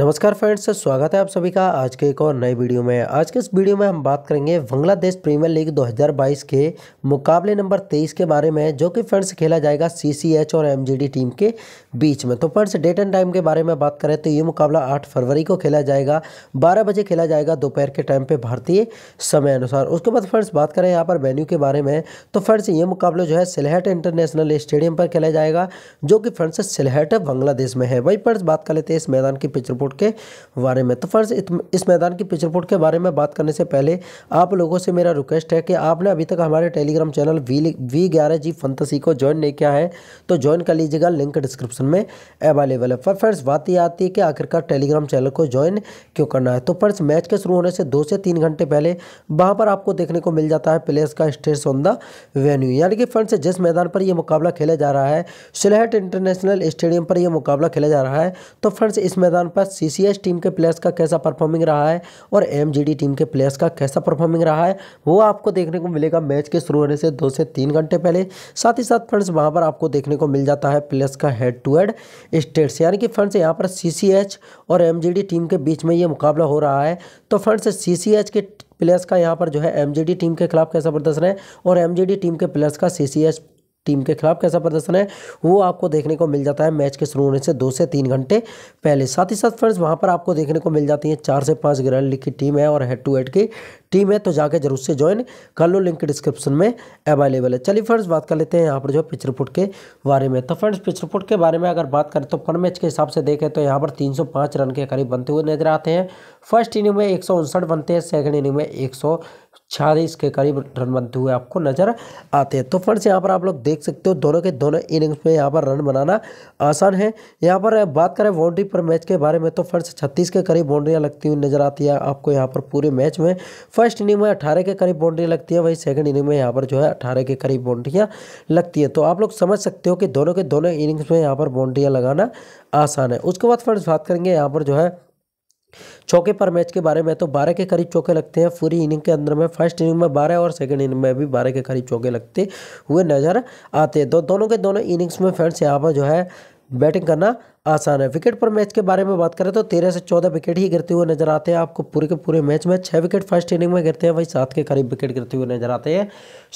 नमस्कार फ्रेंड्स स्वागत है आप सभी का आज के एक और नए वीडियो में आज के इस वीडियो में हम बात करेंगे बांग्लादेश प्रीमियर लीग 2022 के मुकाबले नंबर 23 के बारे में जो कि फ्रेंड्स खेला जाएगा सीसीएच और एमजीडी टीम के बीच में तो फ्रेंड्स डेट एंड टाइम के बारे में बात करें तो ये मुकाबला आठ फरवरी को खेला जाएगा बारह बजे खेला जाएगा दोपहर के टाइम पर भारतीय समय अनुसार उसके बाद फ्रेंड्स बात करें यहाँ पर वेन्यू के बारे में तो फ्रेंड्स ये मुकाबला जो है सिलहट इंटरनेशनल स्टेडियम पर खेला जाएगा जो कि फ्रेंड्स सिलहट बांग्लादेश में है वही फ्रेंड्स बात कर लेते हैं इस मैदान की पिच रिपोर्ट के बारे में तो फ्रेंड्स इस मैदान की पिच रिपोर्ट के बारे में बात करने से पहले आप लोगों से मेरा रिक्वेस्ट है कि आपने अभी तक हमारे टेलीग्राम चैनल वी वी ग्यारह जी फंतसी को ज्वाइन नहीं किया है तो ज्वाइन कर लीजिएगा लिंक डिस्क्रिप्शन में अवेलेबल है पर फ्रेंड्स बात यह आती है कि आखिरकार टेलीग्राम चैनल को ज्वाइन क्यों करना है तो फ्रेंड्स मैच के शुरू होने से दो से तीन घंटे पहले वहाँ पर आपको देखने को मिल जाता है प्लेयर्स का स्टेट्स ऑन द वेन्यू यानी कि फ्रेंड्स जिस मैदान पर यह मुकाबला खेला जा रहा है सिलहट इंटरनेशनल स्टेडियम पर यह मुकाबला खेला जा रहा है तो फ्रेंड्स इस मैदान पर सी टीम के प्लेयर्स का कैसा परफॉर्मिंग रहा है और एम टीम के प्लेयर्स का कैसा परफॉर्मिंग रहा है वो आपको देखने को मिलेगा मैच के शुरू होने से दो से तीन घंटे पहले साथ ही साथ फ्रेंड्स वहाँ पर आपको देखने को मिल जाता है प्लेयर्स का हेड टू हेड स्टेट्स यानी कि फ्रेंड्स यहाँ पर सी और एम टीम के बीच में ये मुकाबला हो रहा है तो फ्रेंड्स एच के प्लेयर्स का यहाँ पर जो है एम टीम के खिलाफ कैसा प्रदर्शन है और एम टीम के प्लेयर्स का सी टीम के खिलाफ कैसा प्रदर्शन है वो आपको देखने को मिल जाता है मैच के शुरू होने से दो से तीन घंटे पहले साथ ही साथ फ्रेंड्स वहाँ पर आपको देखने को मिल जाती है चार से पाँच ग्रह लीग की टीम है और हेड टू हेड की टीम है तो जाके जरूर से ज्वाइन कर लो लिंक डिस्क्रिप्शन में अवेलेबल है चलिए फ्रेंड्स बात कर लेते हैं यहाँ पर जो पिच रिपोर्ट के बारे में तो फ्रेंड्स पिच रिपोर्ट के बारे में अगर बात करें तो पर मैच के हिसाब से देखें तो यहाँ पर 305 रन के करीब बनते हुए नजर आते हैं फर्स्ट इनिंग में एक बनते हैं सेकेंड इनिंग में एक छालीस के करीब रन बनते हुए आपको नजर आते हैं तो फ्रेंड्स यहाँ पर आप लोग देख सकते हो दोनों के दोनों इनिंग्स में यहाँ पर रन बनाना आसान है यहाँ पर बात करें बाउंड्री पर मैच के बारे में तो फ्रेंड्स छत्तीस के करीब बाउंड्रियाँ लगती हुई नजर आती है आपको यहाँ पर पूरे मैच में फर्स्ट इनिंग में अठारह के करीब बाउंड्री लगती है वही सेकेंड इनिंग में यहाँ पर जो है अठारह के करीब बाउंड्रियाँ लगती है तो आप लोग समझ सकते हो कि दोनों के दोनों इनिंग्स में यहाँ पर बाउंड्रियाँ लगाना आसान है उसके बाद फ्रेंड्स बात करेंगे यहाँ पर जो है चौके पर मैच के बारे में तो बारह के करीब चौके लगते हैं पूरी इनिंग के अंदर में फर्स्ट इनिंग में बारह और सेकंड इनिंग में भी बारह के करीब चौके लगते हुए नज़र आते हैं दो, दोनों के दोनों इनिंग्स में फ्रेंड्स यहाँ पर जो है बैटिंग करना आसान है विकेट पर मैच के बारे में बात करें तो तेरह से चौदह विकेट ही गिरते हुए नजर आते हैं आपको पूरे के पूरे मैच में छः विकेट फर्स्ट इनिंग में गिरते हैं वही सात के करीब विकेट गिरते हुए नजर आते हैं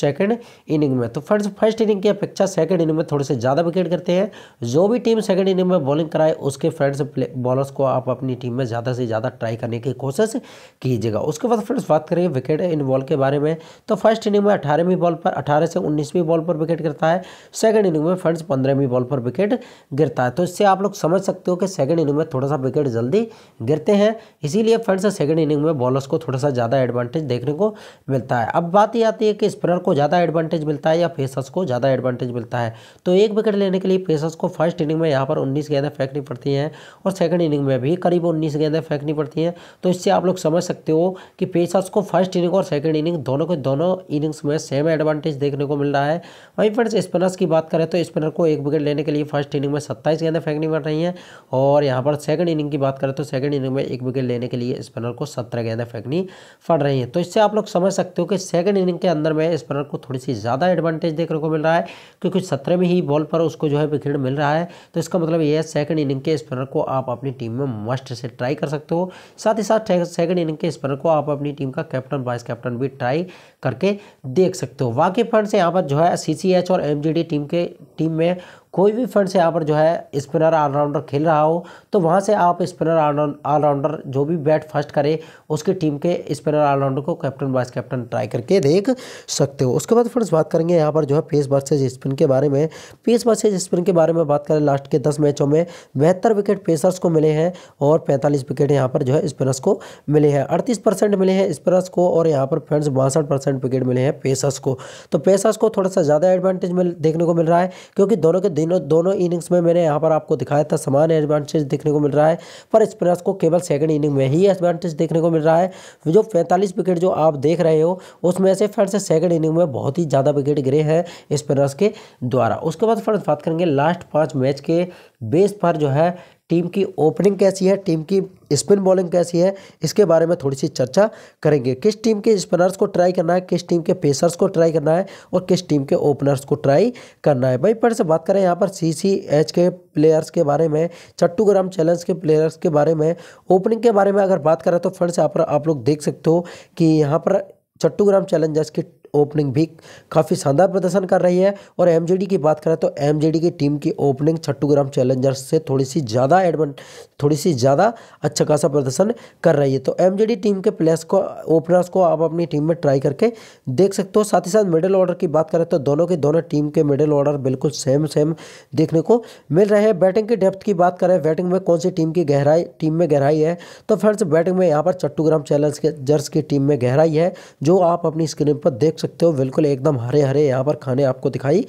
सेकंड इनिंग में तो फर्स्ट फर्स्ट इनिंग की अपेक्षा सेकंड इनिंग में थोड़े से ज़्यादा विकेट गिरते हैं जो भी टीम सेकंड इनिंग में बॉलिंग कराए उसके फ्रेंड्स बॉलर्स को आप अपनी टीम में ज़्यादा से ज़्यादा ट्राई करने की कोशिश कीजिएगा उसके बाद फ्रेंड्स बात करेंगे विकेट इन बॉल के बारे में तो फर्स्ट इनिंग में अठारहवीं बॉल पर अठारह से उन्नीसवीं बॉल पर विकेट गिरता है सेकेंड इनिंग में फ्रेंड्स पंद्रहवीं बॉल पर विकेट गिरता है तो इससे आप लोग लोग समझ सकते हो कि सेकंड इनिंग में थोड़ा सा विकेट जल्दी गिरते हैं इसीलिए फ्रेंड्स सेकंड इनिंग में बॉलर्स को थोड़ा सा ज़्यादा एडवांटेज देखने को मिलता है अब बात यह आती है कि स्पिनर को ज़्यादा एडवांटेज मिलता है या फेसर्स को ज़्यादा एडवांटेज मिलता है तो एक विकेट लेने के लिए फेसर्स को फर्स्ट इनिंग में यहाँ पर उन्नीस गेंदें फेंकनी पड़ती हैं और सेकेंड इनिंग में भी करीब उन्नीस गेंदें फेंकनी पड़ती हैं तो इससे आप लोग समझ सकते हो कि पेसर्स को फर्स्ट इनिंग और सेकेंड इनिंग दोनों के दोनों इनिंग्स में सेम एडवांटेज देखने को मिल रहा है वहीं फ्रेंड्स स्पिनर्स की बात करें तो स्पिनर को एक विकेट लेने के लिए फर्स्ट इनिंग में सत्ताईस गेंदें फेंकनी कर रही हैं और यहाँ पर सेकंड इनिंग की बात करें तो सेकंड इनिंग में एक विकेट लेने के लिए स्पिनर को सत्रह गेंदें फेंकनी पड़ रही हैं तो इससे आप लोग समझ सकते हो कि सेकंड इनिंग के अंदर में स्पिनर को थोड़ी सी ज़्यादा एडवांटेज देखने को मिल रहा है क्योंकि सत्रह में ही बॉल पर उसको जो है विकेट मिल रहा है तो इसका मतलब यह है सेकंड इनिंग के स्पिनर को आप अपनी टीम में मस्ट से ट्राई कर सकते हो साथ ही साथ सेकंड इनिंग के स्पिनर को आप अपनी टीम का कैप्टन वाइस कैप्टन भी ट्राई करके देख सकते हो वाकई फंड से यहाँ पर जो है सी और एम टीम के टीम में कोई भी फंड से यहाँ पर जो है स्पिनर ऑलराउंडर खेल रहा हो तो वहाँ से आप स्पिनर ऑलराउंडर जो भी बैट फर्स्ट करे उसकी टीम के स्पिनर ऑलराउंडर को कैप्टन वाइस कैप्टन ट्राई करके देख सकते हो उसके बाद फ्रेंड्स बात करेंगे यहाँ पर जो है पेस वर्सेज स्पिन के बारे में पेस वर्सेज स्पिन के बारे में बात करें लास्ट के दस मैचों में बेहतर विकेट पेसर्स को मिले हैं और पैंतालीस विकेट यहाँ पर जो है स्पिनर्स को मिले हैं अड़तीस परसेंट मिले हैं स्पिनर्स को और यहाँ पर फ्रेंड्स बासठ परसेंट विकेट मिले हैं पेसर्स को तो पेसर्स को थोड़ा सा ज़्यादा एडवांटेज देखने को मिल रहा है क्योंकि दोनों के दिन तीनों दोनों इनिंग्स में मैंने यहाँ पर आपको दिखाया था समान एडवांटेज देखने को मिल रहा है पर स्पिनर्स को केवल सेकंड इनिंग में ही एडवांटेज देखने को मिल रहा है जो पैंतालीस विकेट जो आप देख रहे हो उसमें से फिर सेकेंड सेकंड इनिंग में बहुत ही ज़्यादा विकेट गिरे हैं स्पिनर्स के द्वारा उसके बाद फ्रेंड्स बात करेंगे लास्ट पाँच मैच के बेस पर जो है टीम की ओपनिंग कैसी है टीम की स्पिन बॉलिंग कैसी है इसके बारे में थोड़ी सी चर्चा करेंगे किस टीम के स्पिनर्स को ट्राई करना है किस टीम के पेसर्स को ट्राई करना है और किस टीम के ओपनर्स को ट्राई करना है भाई पर से बात करें यहाँ पर सी सी एच के प्लेयर्स के बारे में चट्टूग्राम चैलेंज के प्लेयर्स के बारे में ओपनिंग के बारे में अगर बात करें तो फ्रेंड्स यहाँ पर आप लोग देख सकते हो कि यहाँ पर चट्टूग्राम चैलेंजर्स की ओपनिंग भी काफ़ी शानदार प्रदर्शन कर रही है और एम की बात करें तो एम की टीम की ओपनिंग छट्टू ग्राम चैलेंजर्स से थोड़ी सी ज़्यादा एडवन थोड़ी सी ज़्यादा अच्छा खासा प्रदर्शन कर रही है तो एम टीम के प्लेयर्स को ओपनर्स को आप अपनी टीम में ट्राई करके देख सकते हो साथ ही साथ मिडिल ऑर्डर की बात करें तो दोनों के दोनों टीम के मिडिल ऑर्डर बिल्कुल सेम सेम देखने को मिल रहे हैं बैटिंग की डेप्थ की बात करें बैटिंग में कौन सी टीम की गहराई टीम में गहराई है तो फ्रेंड्स बैटिंग में यहाँ पर चट्टूग्राम चैलेंजर्स की टीम में गहराई है जो आप अपनी स्क्रीन पर देख देख सकते हो बिल्कुल एकदम हरे हरे यहाँ पर खाने आपको दिखाई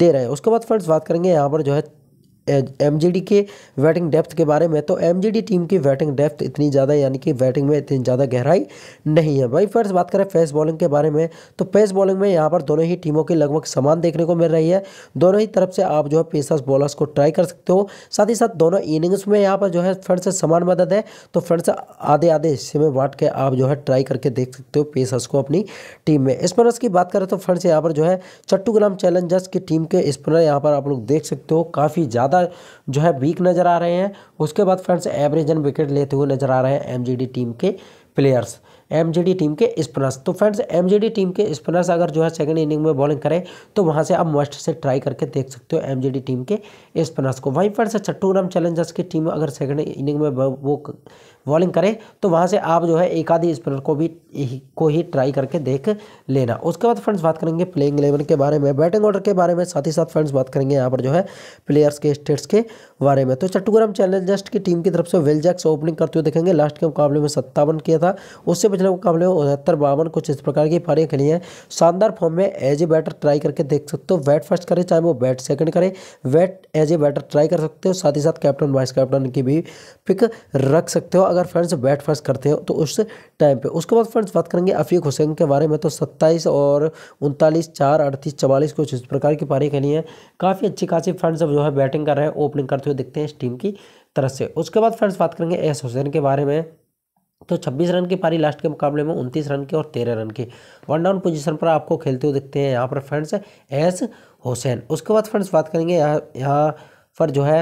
दे रहे हैं उसके बाद फ्रेंड्स बात करेंगे यहाँ पर जो है एम के बैटिंग डेप्थ के बारे में तो एम टीम की बैटिंग डेप्थ इतनी ज़्यादा यानी कि बैटिंग में इतनी ज़्यादा गहराई नहीं है भाई फर्स्ट बात करें फेस बॉलिंग के बारे में तो फेस्ट बॉलिंग में यहाँ पर दोनों ही टीमों के लगभग समान देखने को मिल रही है दोनों ही तरफ से आप जो है पेसर्स बॉलर्स को ट्राई कर सकते हो साथ ही साथ दोनों इनिंग्स में यहाँ पर जो है फिर से समान मदद है तो फिर से आधे आधे हिस्से में बांट के आप जो है ट्राई करके देख सकते हो पेसर्स को अपनी टीम में स्पिनर्स की बात करें तो फिर से यहाँ पर जो है चट्टू चैलेंजर्स की टीम के स्पिनर यहाँ पर आप लोग देख सकते हो काफ़ी ज़्यादा ज़्यादा जो है वीक नज़र आ रहे हैं उसके बाद फ्रेंड्स एवरेज रन विकेट लेते हुए नज़र आ रहे हैं एमजीडी टीम के प्लेयर्स एमजीडी टीम के स्पिनर्स तो फ्रेंड्स एमजीडी टीम के स्पिनर्स अगर जो है सेकंड इनिंग में बॉलिंग करें तो वहां से आप मस्ट से ट्राई करके देख सकते हो एमजीडी टीम के स्पिनर्स को वहीं फ्रेंड्स राम चैलेंजर्स की टीम अगर सेकंड इनिंग में वो बॉलिंग करें तो वहाँ से आप जो है एक आधी स्पिनर को भी को ही ट्राई करके देख लेना उसके बाद फ्रेंड्स बात करेंगे प्लेइंग इलेवन के बारे में बैटिंग ऑर्डर के बारे में साथ ही साथ फ्रेंड्स बात करेंगे यहाँ पर जो है प्लेयर्स के स्टेट्स के बारे में तो चट्टूग्राम चैलेंजर्स की टीम की तरफ से वेलजैक्स ओपनिंग करते हुए देखेंगे लास्ट के मुकाबले में सत्तावन किया था उससे पिछले मुकाबले में उनहत्तर बावन कुछ इस प्रकार की पारियाँ खेली हैं शानदार फॉर्म में एज ए बैटर ट्राई करके देख सकते हो बैट फर्स्ट करें चाहे वो बैट सेकंड करें bat as a batter try कर सकते हो साथ ही साथ कैप्टन वाइस कैप्टन की भी पिक रख सकते हो अगर फ्रेंड्स बैट फर्स्ट करते हो तो उस टाइम पे उसके बाद फ्रेंड्स बात करेंगे अफीक हुसैन के बारे में तो 27 और उनतालीस चार अड़तीस चवालीस कुछ इस प्रकार की पारी के है काफ़ी अच्छी खासी फर्ज जो है बैटिंग कर रहे हैं ओपनिंग करते हुए दिखते हैं इस टीम की तरफ से उसके बाद फ्रेंड्स बात करेंगे एस हुसैन के बारे में तो 26 रन की पारी लास्ट के मुकाबले में 29 रन की और 13 रन की वन डाउन पोजीशन पर आपको खेलते हुए दिखते हैं यहाँ पर फ्रेंड्स एस हुसैन उसके बाद फ्रेंड्स बात करेंगे यहाँ यहाँ पर जो है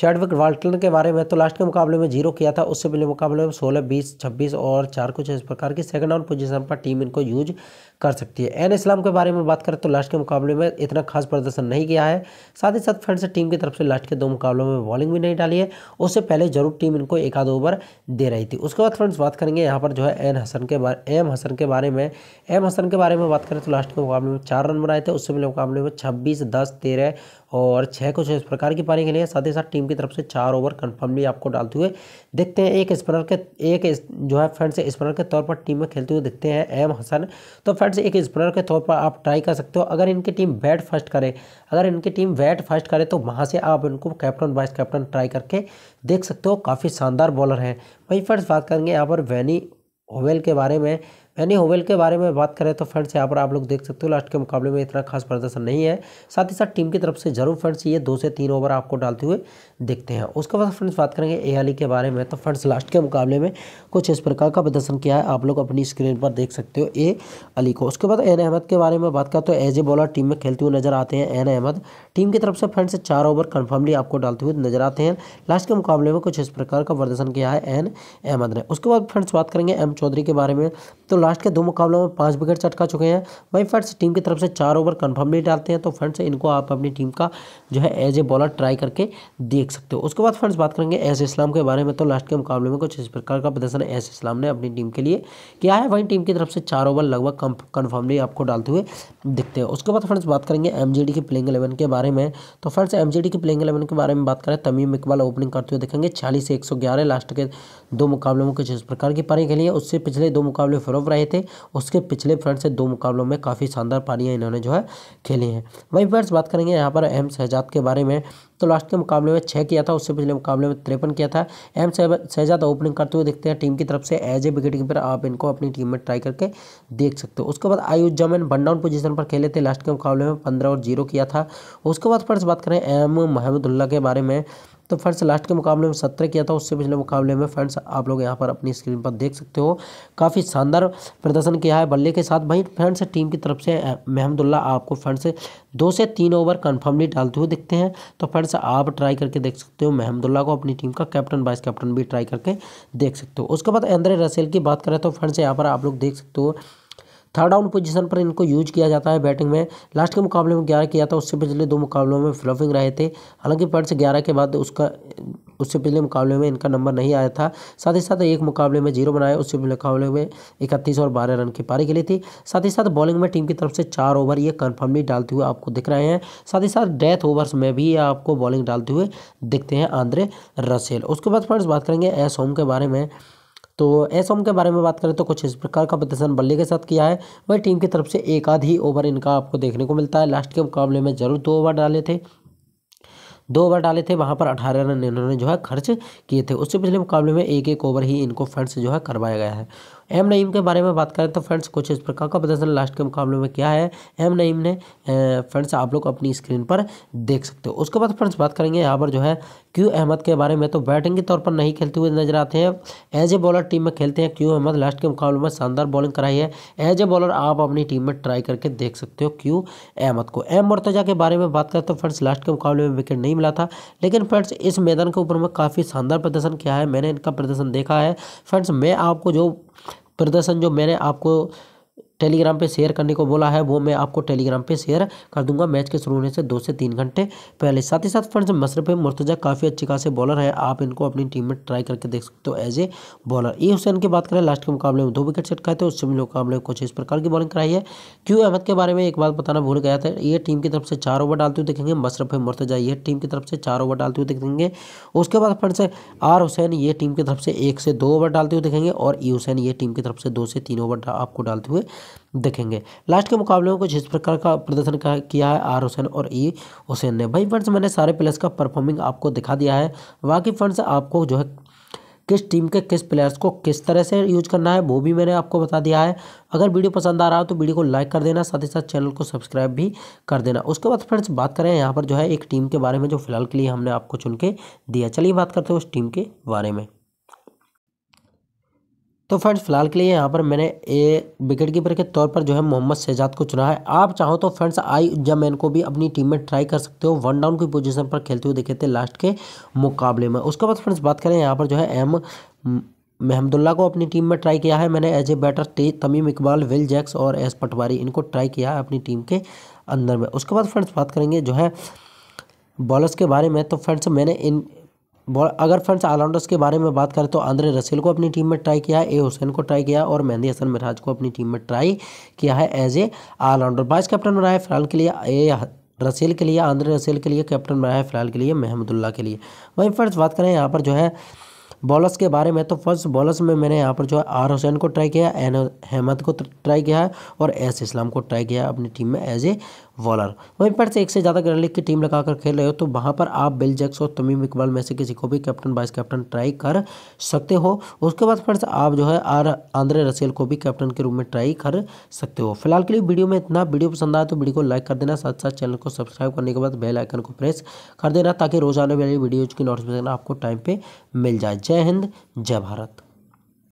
चैडविक वाल्टन के बारे में तो लास्ट के मुकाबले में जीरो किया था उससे पहले मुकाबले में सोलह बीस छब्बीस और चार कुछ इस प्रकार की सेकंड राउंड पोजीशन पर टीम इनको यूज कर सकती है एन इस्लाम के बारे में बात करें तो लास्ट के मुकाबले में इतना खास प्रदर्शन नहीं किया है साथ ही साथ फ्रेंड्स टीम की तरफ से लास्ट के दो मुकाबलों में बॉलिंग भी नहीं डाली है उससे पहले जरूर टीम इनको एक आध ओवर दे रही थी उसके बाद फ्रेंड्स बात करेंगे यहाँ पर जो है एन हसन के बारे एम हसन के बारे में एम हसन के बारे में बात करें तो लास्ट के मुकाबले में चार रन बनाए थे उससे पहले मुकाबले में छब्बीस दस तेरह और छः को छः इस प्रकार की पारी खेली है साथ ही साथ टीम की तरफ से चार ओवर कन्फर्मली आपको डालते हुए देखते हैं एक स्पिनर के एक जो है फ्रेंड्स स्पिनर के तौर पर टीम में खेलते हुए देखते हैं एम हसन तो फ्रेंड से एक स्पिनर के तौर पर आप ट्राई कर सकते हो अगर इनकी टीम बैट फर्स्ट करे अगर इनकी टीम बैट फर्स्ट करे तो वहाँ से आप इनको कैप्टन वाइस कैप्टन ट्राई करके देख सकते हो काफ़ी शानदार बॉलर है वहीं फर्स्ट बात करेंगे यहाँ पर वैनी होवेल के बारे में यानी होवेल के बारे में बात करें तो फ्रेंड्स यहाँ पर आप लोग देख सकते हो लास्ट के मुकाबले में इतना खास प्रदर्शन नहीं है साथ ही साथ टीम की तरफ से जरूर फ्रेंड्स ये दो से तीन ओवर आपको डालते हुए देखते हैं उसके बाद फ्रेंड्स बात करेंगे ए अली के बारे में तो फ्रेंड्स लास्ट के मुकाबले में कुछ इस प्रकार का प्रदर्शन किया है आप लोग अपनी स्क्रीन पर देख सकते हो ए अली को उसके बाद एन अहमद के बारे में बात करें तो एज ए बॉलर टीम में खेलते हुए नजर आते हैं एन अहमद टीम की तरफ से फ्रेंड्स चार ओवर कन्फर्मली आपको डालते हुए नजर आते हैं लास्ट के मुकाबले में कुछ इस प्रकार का प्रदर्शन किया है एन अहमद ने उसके बाद फ्रेंड्स बात करेंगे एम चौधरी के बारे में तो लास्ट के दो मुकाबलों में पाँच विकेट चटका चुके हैं वहीं फ्रेंड्स टीम की तरफ से चार ओवर कन्फर्मली डालते हैं तो फ्रेंड्स इनको आप अपनी टीम का जो है एज ए बॉलर ट्राई करके देख सकते हो उसके बाद फ्रेंड्स बात करेंगे एस इस्लाम के बारे में तो लास्ट के मुकाबले में कुछ इस प्रकार का प्रदर्शन एस इस्लाम ने अपनी टीम के लिए किया है वहीं टीम की तरफ से चार ओवर लगभग कन्फर्मली आपको डालते हुए दिखते हैं उसके बाद फ्रेंड्स बात करेंगे एम की प्लेइंग एलेवन के बारे में तो फ्रेंड्स एम की प्लेइंग एलेवन के बारे में बात करें तमीम इकबाल ओपनिंग करते हुए देखेंगे छियालीस से एक लास्ट के दो मुकाबलों में कुछ इस प्रकार की पारी खेली है उससे पिछले दो मुकाबले फरोफ रहे थे उसके पिछले फ्रंट से दो मुकाबलों में काफ़ी शानदार पारियाँ इन्होंने जो है खेली हैं वहीं फ्रेंड्स बात करेंगे यहाँ पर एम शहजाद के बारे में तो लास्ट के मुकाबले में छः किया था उससे पिछले मुकाबले में तिरपन किया था एम शहजाद ओपनिंग करते हुए देखते हैं टीम की तरफ से एज ए विकेट कीपर आप इनको अपनी टीम में ट्राई करके देख सकते हो उसके बाद आयुष जमन बन डाउन पोजिशन पर खेले थे लास्ट के मुकाबले में पंद्रह और जीरो किया था उसके बाद फ्रेंड्स बात करें एम महमदुल्ला के बारे में तो फ्रेंड्स लास्ट के मुकाबले में सत्रह किया था उससे पिछले मुकाबले में फ्रेंड्स आप लोग यहाँ पर अपनी स्क्रीन पर देख सकते हो काफ़ी शानदार प्रदर्शन किया है बल्ले के साथ भाई फ्रेंड्स टीम की तरफ से महमदुल्ला आपको फ्रेंड्स दो से तीन ओवर कन्फर्मली डालते हुए दिखते हैं तो फ्रेंड्स आप ट्राई करके देख सकते हो महमदुल्ला को अपनी टीम का कैप्टन वाइस कैप्टन भी ट्राई करके देख सकते हो उसके बाद एंद्रे रसेल की बात करें तो फ्रेंड्स यहाँ पर आप लोग देख सकते हो थर्ड डाउन पोजीशन पर इनको यूज किया जाता है बैटिंग में लास्ट के मुकाबले में ग्यारह किया था उससे पिछले दो मुकाबलों में फ्लफिंग रहे थे हालांकि पर्ट्स ग्यारह के बाद उसका उससे पिछले मुकाबले में इनका नंबर नहीं आया था साथ ही साथ एक मुकाबले में जीरो बनाया उससे पिछले मुकाबले में इकतीस और बारह रन की पारी के लिए थी साथ ही साथ बॉलिंग में टीम की तरफ से चार ओवर ये कन्फर्मली डालते हुए आपको दिख रहे हैं साथ ही साथ डेथ ओवर्स में भी ये आपको बॉलिंग डालते हुए दिखते हैं आंद्रे रसेल उसके बाद फ्रेंड्स बात करेंगे एस होम के बारे में तो एसोम के बारे में बात करें तो कुछ इस प्रकार का प्रदर्शन बल्ले के साथ किया है वही टीम की तरफ से एक आध ही ओवर इनका आपको देखने को मिलता है लास्ट के मुकाबले में जरूर दो ओवर डाले थे दो ओवर डाले थे वहाँ पर अठारह रन इन्होंने जो है खर्च किए थे उससे पिछले मुकाबले में एक एक ओवर ही इनको फंड जो है करवाया गया है एम नईम के बारे में बात करें तो फ्रेंड्स कुछ इस प्रकार का प्रदर्शन लास्ट के मुकाबले में किया है एम नईम ने फ्रेंड्स आप लोग अपनी स्क्रीन पर देख सकते हो उसके बाद फ्रेंड्स बात करेंगे यहाँ पर जो है क्यू अहमद के बारे में तो बैटिंग के तौर पर नहीं खेलते हुए नजर आते हैं एज ए बॉलर टीम में खेलते हैं क्यू अहमद लास्ट के मुकाबले में शानदार बॉलिंग कराई है एज ए बॉलर आप अपनी टीम में ट्राई करके देख सकते हो क्यू अहमद को एम मुर्तजा के बारे में बात करें तो फ्रेंड्स लास्ट के मुकाबले में विकेट नहीं मिला था लेकिन फ्रेंड्स इस मैदान के ऊपर में काफ़ी शानदार प्रदर्शन किया है मैंने इनका प्रदर्शन देखा है फ्रेंड्स मैं आपको जो प्रदर्शन जो मैंने आपको टेलीग्राम पे शेयर करने को बोला है वो मैं आपको टेलीग्राम पे शेयर कर दूंगा मैच के शुरू होने से दो से तीन घंटे पहले साथ ही साथ फ्रेंड्स मशरफ मुर्तजा काफ़ी अच्छी खासे बॉलर है आप इनको अपनी टीम में ट्राई करके देख सकते हो as a bowler E Hussain की बात करें लास्ट के मुकाबले में दो विकेट चटकाए थे उससे भी मुकाबले में कुछ इस प्रकार की बॉलिंग कराई है क्यू अहमद के बारे में एक बात बताना भूल गया था ये टीम की तरफ से चार ओवर डालते हुए देखेंगे मशरफ मुर्तजा ये टीम की तरफ से चार ओवर डालते हुए देखेंगे उसके बाद फ्रेंड्स आर हुसैन ये टीम की तरफ से एक से दो ओवर डालते हुए देखेंगे और ई हुसैन ये टीम की तरफ से दो से तीन ओवर आपको डालते हुए देखेंगे लास्ट के मुकाबले में कुछ इस प्रकार का प्रदर्शन किया है आर हुसैन और ई हुसैन ने भाई फ्रेंड्स मैंने सारे प्लेयर्स का परफॉर्मिंग आपको दिखा दिया है बाकी फ्रेंड्स आपको जो है किस टीम के किस प्लेयर्स को किस तरह से यूज करना है वो भी मैंने आपको बता दिया है अगर वीडियो पसंद आ रहा हो तो वीडियो को लाइक कर देना साथ ही साथ चैनल को सब्सक्राइब भी कर देना उसके बाद फ्रेंड्स बात करें यहाँ पर जो है एक टीम के बारे में जो फिलहाल के लिए हमने आपको चुन के दिया चलिए बात करते हैं उस टीम के बारे में तो फ्रेंड्स फिलहाल के लिए यहाँ पर मैंने ए विकेट कीपर के तौर पर जो है मोहम्मद शहजाद को चुना है आप चाहो तो फ्रेंड्स आई मैन को भी अपनी टीम में ट्राई कर सकते हो वन डाउन की पोजीशन पर खेलते हुए देखे थे लास्ट के मुकाबले में उसके बाद फ्रेंड्स बात करें यहाँ पर जो है एम महमदुल्ला को अपनी टीम में ट्राई किया है मैंने as a batter Tamim Iqbal Will Jacks और एस पटवारी इनको ट्राई किया है अपनी टीम के अंदर में उसके बाद फ्रेंड्स बात करेंगे जो है बॉलर्स के बारे में तो फ्रेंड्स मैंने इन अगर फ्रेंड्स ऑलराउंडर्स के बारे में बात करें तो आंद्रे रसेल को अपनी टीम में ट्राई किया है ए हुसैन को ट्राई किया और मेहंदी हसन मिराज को अपनी टीम में ट्राई किया है as a allrounder vice captain बनाया है फिलहाल के लिए ए रसेल के लिए आंद्रे रसेल के लिए कैप्टन बनाया है फिलहाल के लिए महमदुल्ला के लिए वहीं फ्रेंड्स बात करें यहाँ पर जो है बॉलर्स के बारे में तो फर्स्ट बॉलर्स में मैंने यहाँ पर जो है आर हुसैन को ट्राई किया एन अहमद को ट्राई किया है और एस इस्लाम को ट्राई किया अपनी टीम में एज ए बॉलर वहीं पर से एक से ज़्यादा ग्रैंड लीग की टीम लगाकर खेल रहे हो तो वहाँ पर आप बिल जैक्स और तमीम इकबाल में से किसी को भी कैप्टन वाइस कैप्टन ट्राई कर सकते हो उसके बाद फिर से आप जो है आर आंद्रे रसेल को भी कैप्टन के रूप में ट्राई कर सकते हो फिलहाल के लिए वीडियो में इतना वीडियो पसंद आया तो वीडियो को लाइक कर देना साथ साथ चैनल को सब्सक्राइब करने के बाद बेल आइकन को प्रेस कर देना ताकि रोज आने वाली वीडियोज़ की नोटिफिकेशन आपको टाइम पर मिल जाए जय हिंद जय भारत